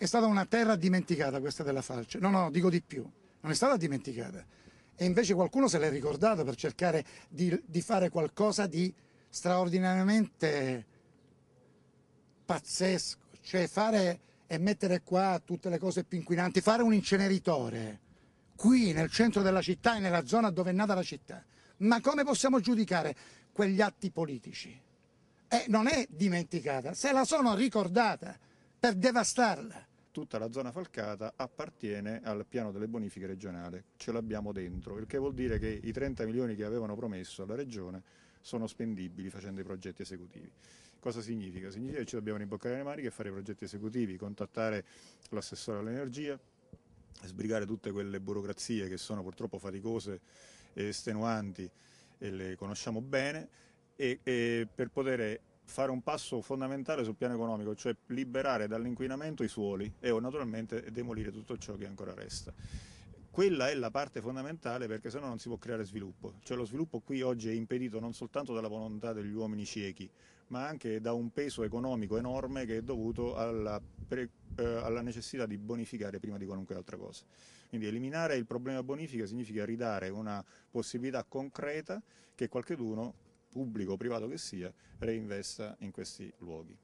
è stata una terra dimenticata questa della Falce. No, no, dico di più, non è stata dimenticata. E invece qualcuno se l'è ricordata per cercare di, di fare qualcosa di straordinariamente pazzesco. Cioè fare e mettere qua tutte le cose più inquinanti, fare un inceneritore qui nel centro della città e nella zona dove è nata la città. Ma come possiamo giudicare quegli atti politici? Eh, non è dimenticata, se la sono ricordata per devastarla tutta la zona falcata appartiene al piano delle bonifiche regionale, ce l'abbiamo dentro, il che vuol dire che i 30 milioni che avevano promesso alla regione sono spendibili facendo i progetti esecutivi. Cosa significa? Significa che ci dobbiamo rimboccare le maniche e fare i progetti esecutivi, contattare l'assessore all'energia, sbrigare tutte quelle burocrazie che sono purtroppo faticose e estenuanti e le conosciamo bene e, e per poter fare un passo fondamentale sul piano economico, cioè liberare dall'inquinamento i suoli e naturalmente demolire tutto ciò che ancora resta. Quella è la parte fondamentale perché sennò non si può creare sviluppo, cioè lo sviluppo qui oggi è impedito non soltanto dalla volontà degli uomini ciechi, ma anche da un peso economico enorme che è dovuto alla, pre, eh, alla necessità di bonificare prima di qualunque altra cosa. Quindi eliminare il problema bonifica significa ridare una possibilità concreta che qualcheduno pubblico o privato che sia, reinvesta in questi luoghi.